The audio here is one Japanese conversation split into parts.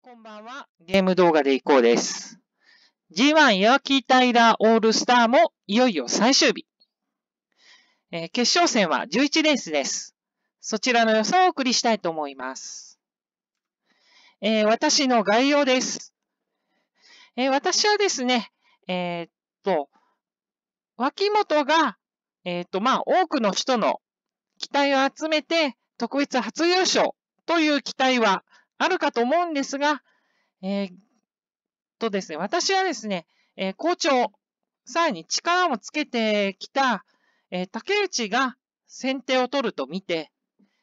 こんばんは。ゲーム動画でいこうです。G1 ヤキタイラーオールスターもいよいよ最終日。えー、決勝戦は11レースです。そちらの予想をお送りしたいと思います。えー、私の概要です。えー、私はですね、えっと、脇本が、えっと、まあ、多くの人の期待を集めて、特別初優勝という期待はあるかと思うんですが、えー、とですね、私はですね、えー、校長、さらに力もつけてきた、えー、竹内が先手を取ると見て、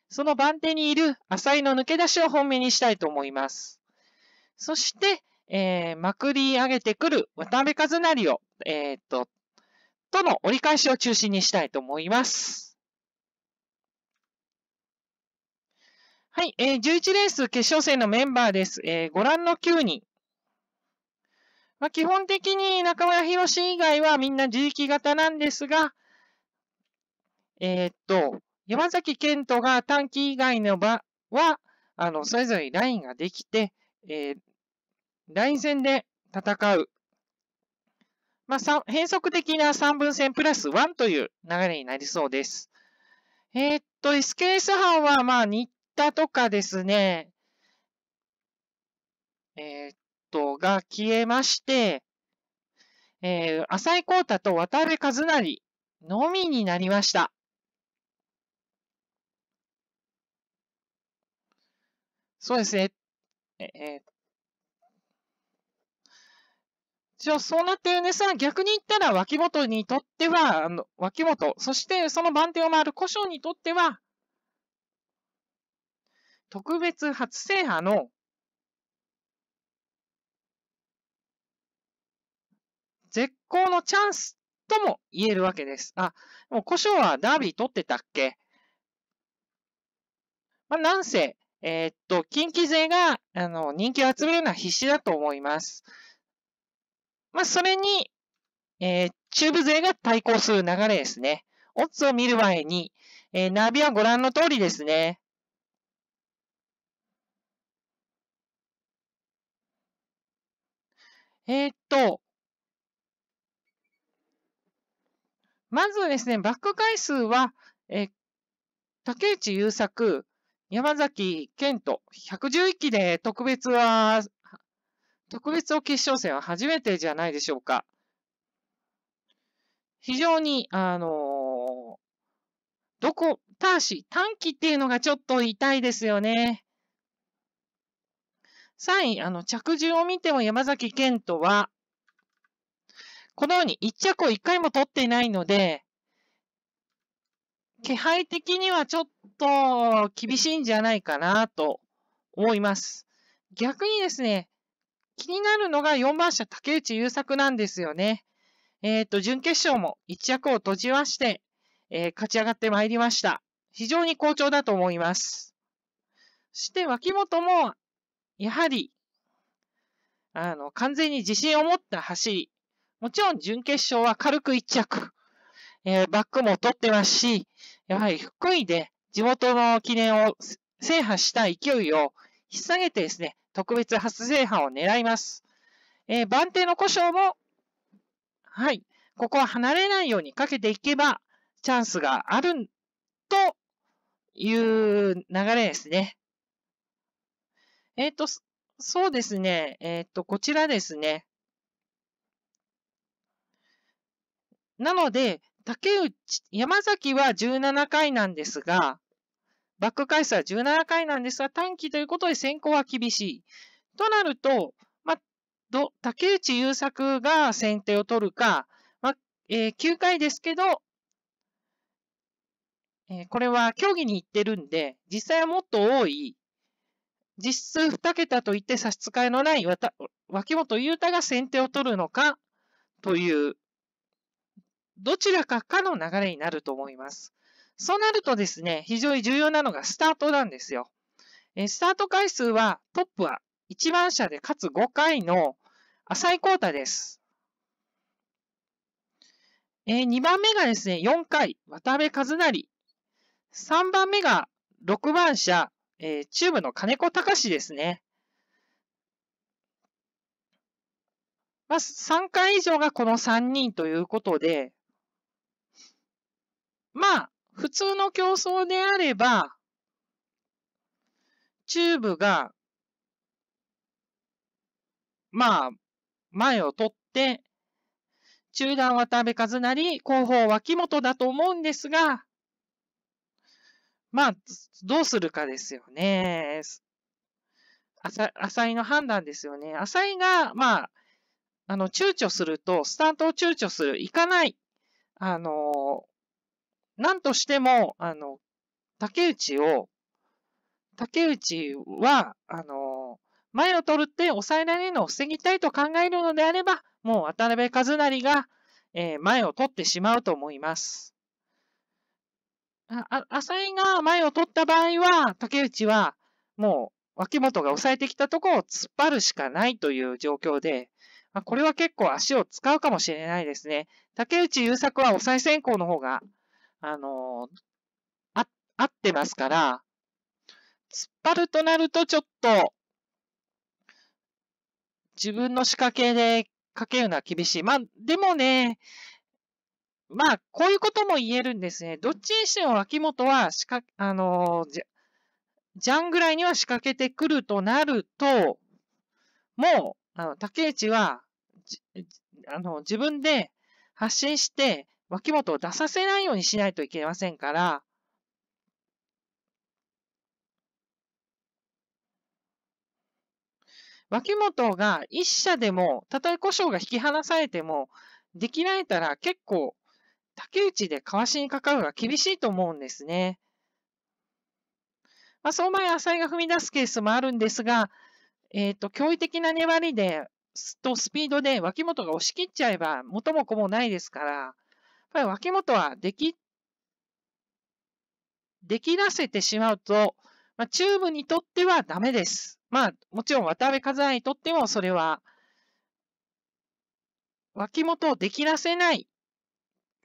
その番手にいる浅井の抜け出しを本命にしたいと思います。そして、えー、まくり上げてくる渡辺和成を、えー、っと、との折り返しを中心にしたいと思います。はい、えー、11レース決勝戦のメンバーです。えー、ご覧の9人。まあ、基本的に中村博士以外はみんな自力型なんですが、えー、っと、山崎健人が短期以外の場は、あの、それぞれラインができて、えー、ライン戦で戦う。まあ、変則的な3分戦プラス1という流れになりそうです。えー、っと、SKS 班は、まあ、日タとかですね、えー、っと、が消えまして、えー、浅井光太と渡辺和成のみになりました。そうですね。ええじゃあ、そうなってるね。さ、逆に言ったら、脇本にとっては、あの、脇本、そしてその番手を回る古性にとっては、特別初制覇の絶好のチャンスとも言えるわけです。あ、もう古書はダービー取ってたっけまあ、なんせ、えー、っと、近畿勢が、あの、人気を集めるのは必死だと思います。まあ、それに、えー、中部勢が対抗する流れですね。オッズを見る前に、えー、ナビはご覧の通りですね。えー、っと、まずですね、バック回数は、え竹内優作、山崎健人、111期で特別は、特別を決勝戦は初めてじゃないでしょうか。非常に、あのー、どこ、ターシ、短期っていうのがちょっと痛いですよね。3位、あの、着順を見ても山崎健人は、このように1着を1回も取っていないので、気配的にはちょっと厳しいんじゃないかなと思います。逆にですね、気になるのが4番車竹内優作なんですよね。えっ、ー、と、準決勝も1着を閉じまして、えー、勝ち上がってまいりました。非常に好調だと思います。そして、脇本もやはり、あの、完全に自信を持った走り。もちろん準決勝は軽く1着。えー、バックも取ってますし、やはり福井で地元の記念を制覇した勢いを引っ提げてですね、特別初制覇を狙います。えー、番手の故障も、はい、ここは離れないようにかけていけば、チャンスがあるという流れですね。えっ、ー、と、そうですね。えっ、ー、と、こちらですね。なので、竹内、山崎は17回なんですが、バック回数は17回なんですが、短期ということで先行は厳しい。となると、まあ、ど竹内優作が先手を取るか、まあえー、9回ですけど、えー、これは競技に行ってるんで、実際はもっと多い実数2桁と言って差し支えのない脇本雄太が先手を取るのかという、どちらかかの流れになると思います。そうなるとですね、非常に重要なのがスタートなんですよ。えスタート回数は、トップは1番車でかつ5回の浅井幸太です。え2番目がですね、4回、渡辺和成。3番目が6番車、えー、チューブの金子隆ですね。まあ、3回以上がこの3人ということで、まあ、普通の競争であれば、チューブが、まあ、前を取って、中段渡辺和成、後方脇本だと思うんですが、まあ、どうするかですよね。浅浅井の判断ですよね。浅井が、まあ、あの、躊躇すると、スタートを躊躇する、いかない。あの、なんとしても、あの、竹内を、竹内は、あの、前を取るって抑えられるのを防ぎたいと考えるのであれば、もう渡辺和成が、えー、前を取ってしまうと思います。あ、浅井が前を取った場合は、竹内はもう脇本が抑えてきたとこを突っ張るしかないという状況で、まあ、これは結構足を使うかもしれないですね。竹内優作は抑え先行の方が、あのー、あ、合ってますから、突っ張るとなるとちょっと、自分の仕掛けでかけるのは厳しい。まあ、でもね、まあ、こういうことも言えるんですね。どっちにしても脇本は仕掛、あのー、ジャンぐらいには仕掛けてくるとなると、もう、あの、竹内は、あの、自分で発信して、脇本を出させないようにしないといけませんから、脇本が一社でも、たとえ故障が引き離されても、できられたら結構竹内でかわしにかかるの厳しいと思うんですね。まあ、その前、浅井が踏み出すケースもあるんですが、えっ、ー、と、驚異的な粘りで、とスピードで脇本が押し切っちゃえば、元も子もないですから、やっぱり脇本はでき、できらせてしまうと、まあ、チューブにとってはダメです。まあ、もちろん渡辺和也にとってもそれは、脇本をできらせない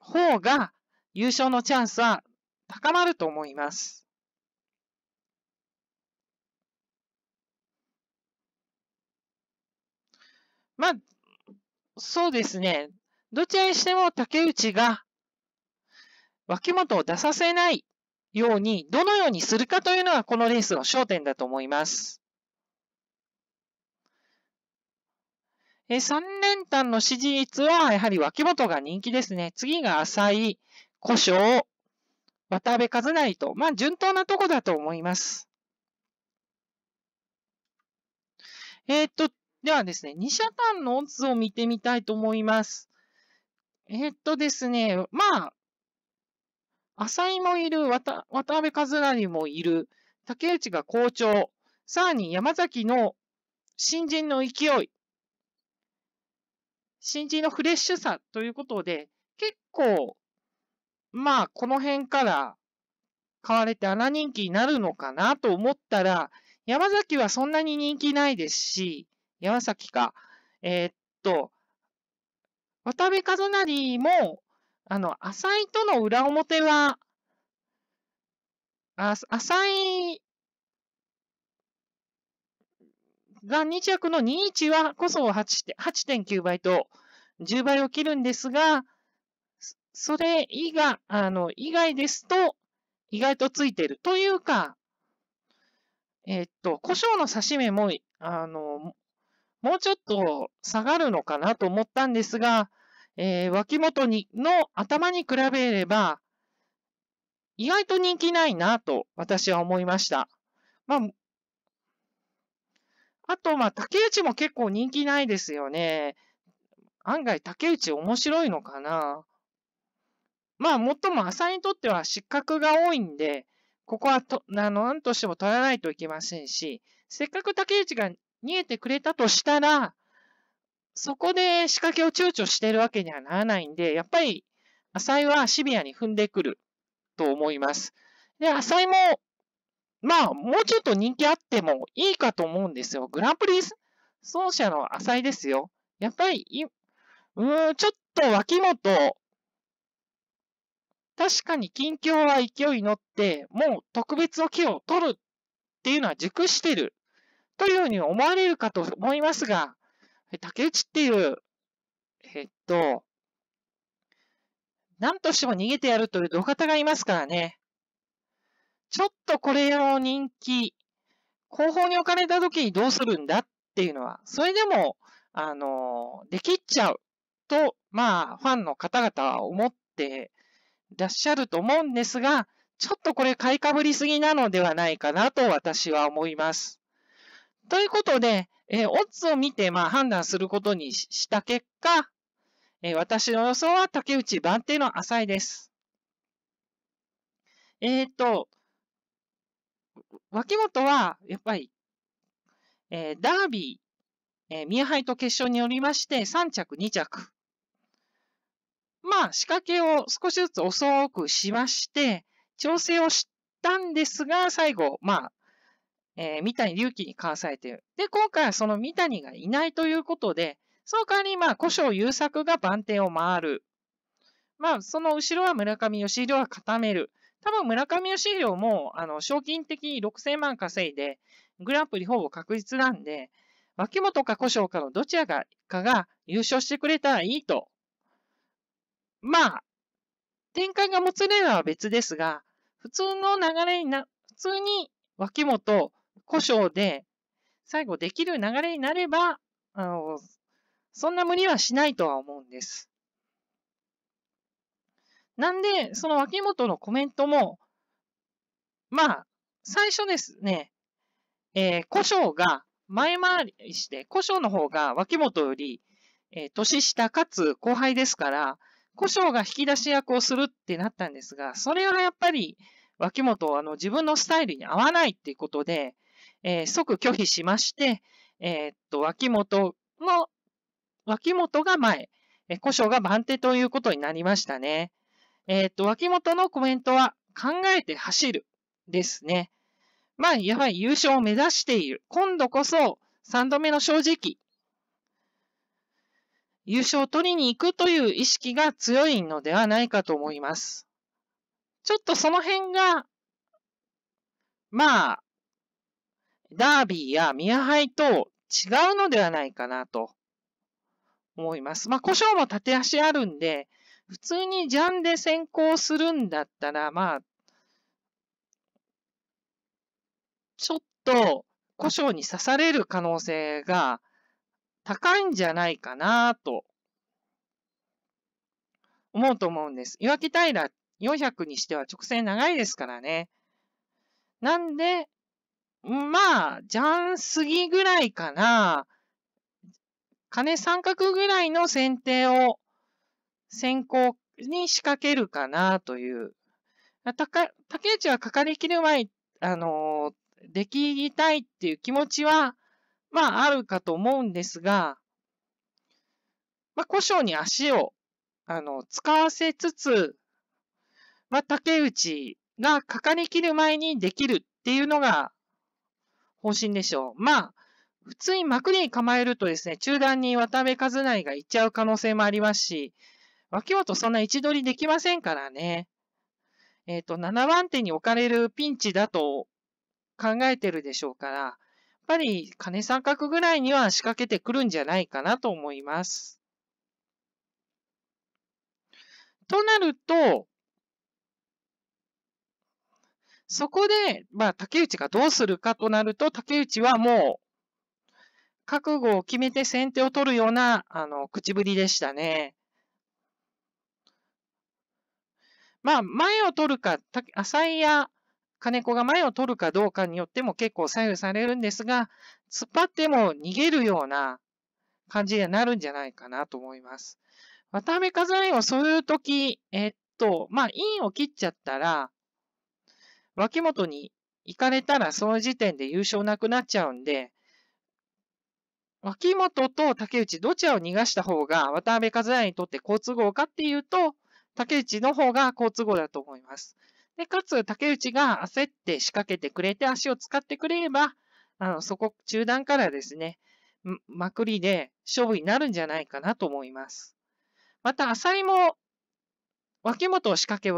方が優勝のチャンスは高まると思います。まあ、そうですね。どちらにしても竹内が脇本を出させないように、どのようにするかというのがこのレースの焦点だと思います。えー、3連単の支持率は、やはり脇本が人気ですね。次が浅井、古生、渡辺和成と、まあ、順当なとこだと思います。えー、っと、ではですね、2社単のオッズを見てみたいと思います。えー、っとですね、まあ、浅井もいる、渡辺和成もいる、竹内が好調、さらに山崎の新人の勢い、新人のフレッシュさということで、結構、まあ、この辺から買われて穴人気になるのかなと思ったら、山崎はそんなに人気ないですし、山崎か。えー、っと、渡辺和成も、あの、浅井との裏表は、あ浅井が、2着の21はこそ8.9倍と10倍を切るんですが、それ以外、あの、以外ですと、意外とついてる。というか、えっと、胡椒の刺し目も、あの、もうちょっと下がるのかなと思ったんですが、えー、脇元にの頭に比べれば、意外と人気ないなと私は思いました。まあ、あと、まあ、竹内も結構人気ないですよね。案外竹内面白いのかな。まあ、もっとも浅井にとっては失格が多いんで、ここはと、あの、何としても取らないといけませんし、せっかく竹内が逃げてくれたとしたら、そこで仕掛けを躊躇してるわけにはならないんで、やっぱり、浅井はシビアに踏んでくると思います。で、浅井もまあ、もうちょっと人気あってもいいかと思うんですよ。グランプリ奏者の浅井ですよ。やっぱり、うん、ちょっと脇本、確かに近況は勢いに乗って、もう特別の木を取るっていうのは熟してるというふうに思われるかと思いますが、竹内っていう、えっと、何としても逃げてやるという土方がいますからね。ちょっとこれを人気、後方に置かれた時にどうするんだっていうのは、それでも、あの、できっちゃうと、まあ、ファンの方々は思っていらっしゃると思うんですが、ちょっとこれ買いかぶりすぎなのではないかなと私は思います。ということで、えー、オッズを見て、まあ、判断することにした結果、えー、私の予想は竹内番手の浅いです。えっ、ー、と、脇本は、やっぱり、えー、ダービー、えー、宮杯と決勝によりまして、3着、2着。まあ、仕掛けを少しずつ遅くしまして、調整をしたんですが、最後、まあ、えー、三谷隆起にかわされている。で、今回はその三谷がいないということで、その代わり、に、まあ、古生優作が番手を回る。まあ、その後ろは村上義弘が固める。多分村上の資料も、あの、賞金的に6000万稼いで、グランプリほぼ確実なんで、脇本か古障かのどちらかが優勝してくれたらいいと。まあ、展開がもつれるのは別ですが、普通の流れにな、普通に脇本、古障で、最後できる流れになれば、あの、そんな無理はしないとは思うんです。なんで、その脇本のコメントも、まあ、最初ですね、えー、古生が前回りして、古生の方が脇本より、えー、年下かつ後輩ですから、古生が引き出し役をするってなったんですが、それはやっぱり脇本あの自分のスタイルに合わないっていうことで、えー、即拒否しまして、えー、っと、脇本の、脇本が前、え古生が番手ということになりましたね。えっ、と、脇本のコメントは、考えて走るですね。まあ、やはり優勝を目指している。今度こそ3度目の正直。優勝を取りに行くという意識が強いのではないかと思います。ちょっとその辺が、まあ、ダービーやミヤハイと違うのではないかなと思います。まあ、故障も縦足あるんで、普通にジャンで先行するんだったら、まあ、ちょっと故障に刺される可能性が高いんじゃないかなと思うと思うんです。岩木平400にしては直線長いですからね。なんで、まあ、ジャンすぎぐらいかな。金三角ぐらいの選定を先行に仕掛けるかなという。たか、竹内はかかりきる前、あのできたいっていう気持ちは、まああるかと思うんですが、まあ、故障に足を、あの、使わせつつ、まあ、竹内がかかりきる前にできるっていうのが方針でしょう。まあ、普通に幕に構えるとですね、中段に渡辺和成が行っちゃう可能性もありますし、脇本そんな位置取りできませんからね。えっ、ー、と、7番手に置かれるピンチだと考えてるでしょうから、やっぱり金三角ぐらいには仕掛けてくるんじゃないかなと思います。となると、そこで、まあ、竹内がどうするかとなると、竹内はもう、覚悟を決めて先手を取るような、あの、口ぶりでしたね。まあ、前を取るか、浅井や金子が前を取るかどうかによっても結構左右されるんですが、突っ張っても逃げるような感じになるんじゃないかなと思います。渡辺和りはそういう時、えっと、まあ、インを切っちゃったら、脇本に行かれたらその時点で優勝なくなっちゃうんで、脇本と竹内どちらを逃がした方が渡辺和也にとって好都合かっていうと、竹内の方が好都合だと思います。で、かつ、竹内が焦って仕掛けてくれて、足を使ってくれれば、あの、そこ、中段からですね、まくりで勝負になるんじゃないかなと思います。また、浅井も、脇本を仕掛け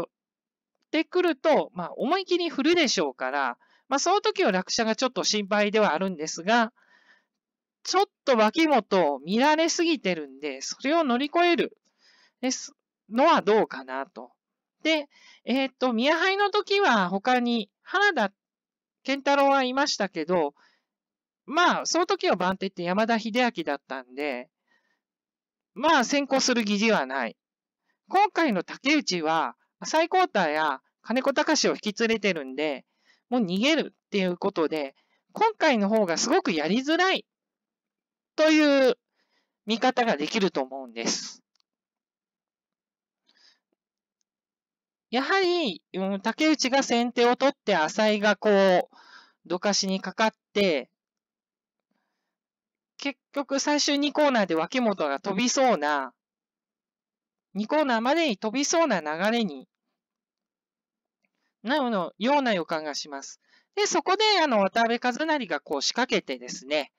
てくると、まあ、思い切り振るでしょうから、まあ、その時は落車がちょっと心配ではあるんですが、ちょっと脇本を見られすぎてるんで、それを乗り越える。です。のはどうかなと。で、えっ、ー、と、宮杯の時は他に原田健太郎はいましたけど、まあ、その時は番手って山田秀明だったんで、まあ、先行する疑似はない。今回の竹内は、浅井光太や金子隆を引き連れてるんで、もう逃げるっていうことで、今回の方がすごくやりづらいという見方ができると思うんです。やはり、うん、竹内が先手を取って浅井がこう、どかしにかかって、結局最終2コーナーで脇本が飛びそうな、2コーナーまでに飛びそうな流れになるのような予感がします。で、そこで、あの、渡辺和成がこう仕掛けてですね、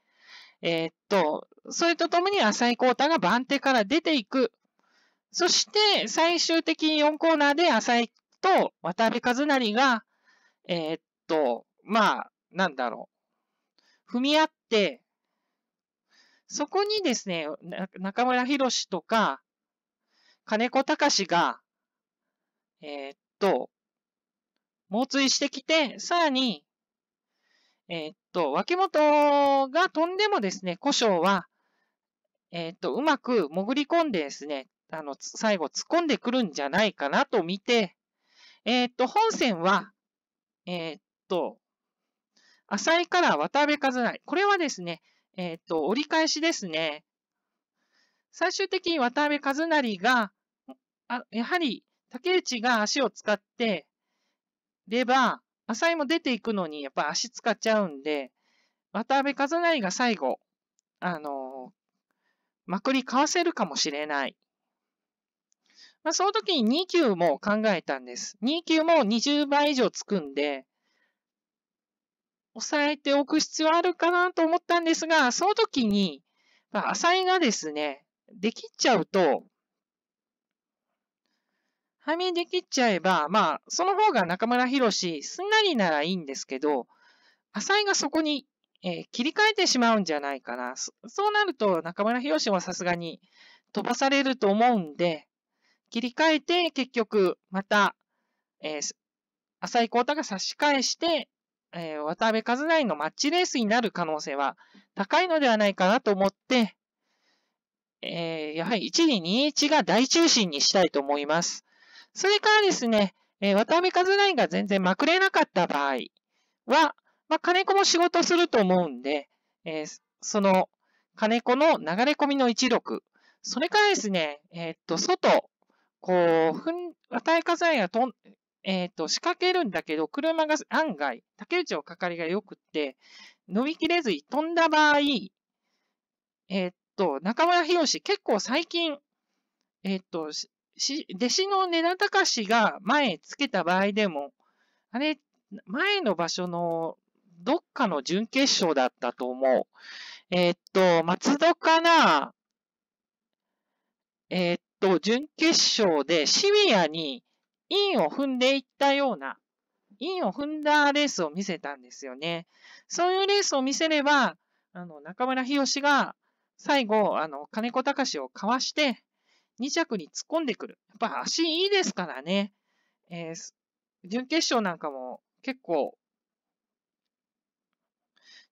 えー、っと、それとともに浅井幸太が番手から出ていくそして最終的に4コーナーで浅井と渡辺和成が、えー、っと、まあ、なんだろう。踏み合って、そこにですね、中村博とか、金子隆が、えー、っと、猛追してきて、さらに、えー、っと、脇本が飛んでもですね、古生は、えー、っと、うまく潜り込んでですね、あの、最後突っ込んでくるんじゃないかなと見て、えー、っと、本戦は、えー、っと、浅井から渡辺和成。これはですね、えー、っと、折り返しですね。最終的に渡辺和成が、あやはり竹内が足を使ってれば、浅井も出ていくのにやっぱ足使っちゃうんで、渡辺和成が最後、あのまくりかわせるかもしれない。まあ、その時に2級も考えたんです。2級も20倍以上つくんで、抑えておく必要あるかなと思ったんですが、その時に、まあ、浅井がですね、できちゃうと、はみできっちゃえば、まあ、その方が中村博士、すんなりならいいんですけど、浅井がそこに、えー、切り替えてしまうんじゃないかな。そうなると、中村博士はさすがに飛ばされると思うんで、切り替えて、結局、また、えー、浅井幸太が差し返して、えー、渡辺和内のマッチレースになる可能性は高いのではないかなと思って、えー、やはり1位、2 1が大中心にしたいと思います。それからですね、えー、渡辺和内が全然まくれなかった場合は、まあ、金子も仕事すると思うんで、えー、その金子の流れ込みの一力、それからですね、えー、っと、外、こう、ふん、与え火災がとん、えっ、ー、と、仕掛けるんだけど、車が案外、竹内をかかりが良くって、伸びきれずに飛んだ場合、えっ、ー、と、中村博士、結構最近、えっ、ー、と、し、弟子の根田隆が前つけた場合でも、あれ、前の場所のどっかの準決勝だったと思う。えっ、と、松戸かなえっ、と、準決勝でシビアにインを踏んでいったような、インを踏んだレースを見せたんですよね。そういうレースを見せれば、あの、中村博が最後、あの、金子隆をかわして、2着に突っ込んでくる。やっぱ足いいですからね。えー、準決勝なんかも結構、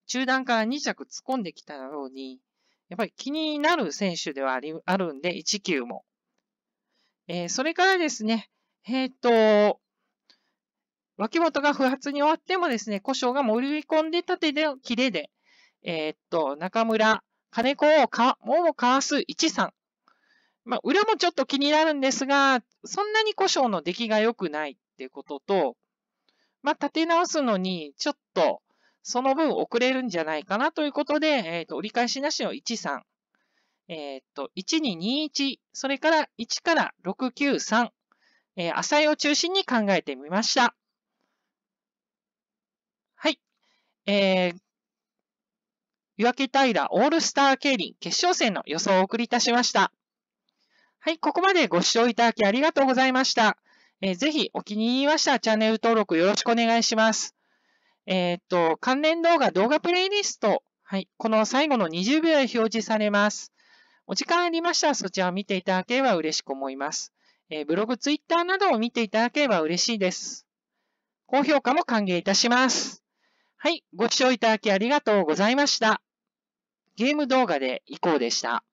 中段から2着突っ込んできたように、やっぱり気になる選手ではありあるんで、1級も。えー、それからですね、えっ、と、脇本が不発に終わってもですね、故障が盛り込んで縦で切れで、えー、っと、中村、金子をか、もかわす一三。まあ、裏もちょっと気になるんですが、そんなに故障の出来が良くないってことと、まあ、立て直すのに、ちょっと、その分遅れるんじゃないかなということで、えー、っと、折り返しなしの一三。えー、っと、1221、それから1から693、えー、浅いを中心に考えてみました。はい。えー、湯平オールスター競輪決勝戦の予想をお送りいたしました。はい、ここまでご視聴いただきありがとうございました。えー、ぜひお気に入りましたらチャンネル登録よろしくお願いします。えー、っと、関連動画、動画プレイリスト、はい、この最後の20秒で表示されます。お時間ありましたらそちらを見ていただければ嬉しく思います。えー、ブログ、ツイッターなどを見ていただければ嬉しいです。高評価も歓迎いたします。はい、ご視聴いただきありがとうございました。ゲーム動画で以降でした。